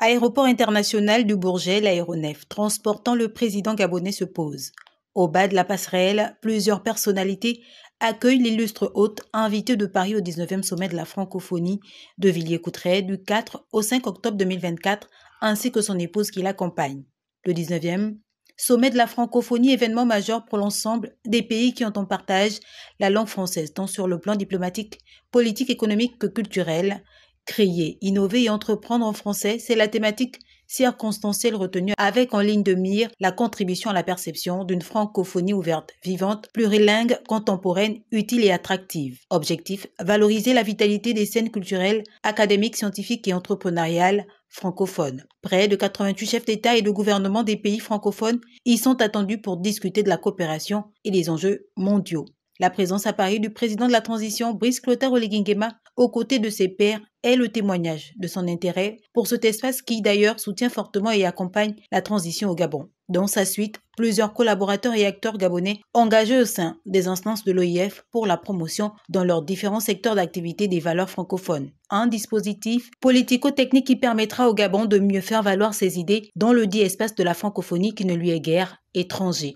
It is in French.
Aéroport international du Bourget, l'aéronef transportant le président gabonais se pose. Au bas de la passerelle, plusieurs personnalités accueillent l'illustre hôte invité de Paris au 19e sommet de la francophonie de Villiers-Coutray du 4 au 5 octobre 2024, ainsi que son épouse qui l'accompagne. Le 19e sommet de la francophonie, événement majeur pour l'ensemble des pays qui ont en partage la langue française, tant sur le plan diplomatique, politique, économique que culturel, Créer, innover et entreprendre en français, c'est la thématique circonstancielle retenue avec en ligne de mire la contribution à la perception d'une francophonie ouverte, vivante, plurilingue, contemporaine, utile et attractive. Objectif, valoriser la vitalité des scènes culturelles, académiques, scientifiques et entrepreneuriales francophones. Près de 88 chefs d'État et de gouvernement des pays francophones y sont attendus pour discuter de la coopération et des enjeux mondiaux. La présence à Paris du président de la transition, Brice Clotaire Olegingema, aux côtés de ses pairs, est le témoignage de son intérêt pour cet espace qui, d'ailleurs, soutient fortement et accompagne la transition au Gabon. Dans sa suite, plusieurs collaborateurs et acteurs gabonais engagés au sein des instances de l'OIF pour la promotion dans leurs différents secteurs d'activité des valeurs francophones. Un dispositif politico-technique qui permettra au Gabon de mieux faire valoir ses idées dans le dit espace de la francophonie qui ne lui est guère étranger.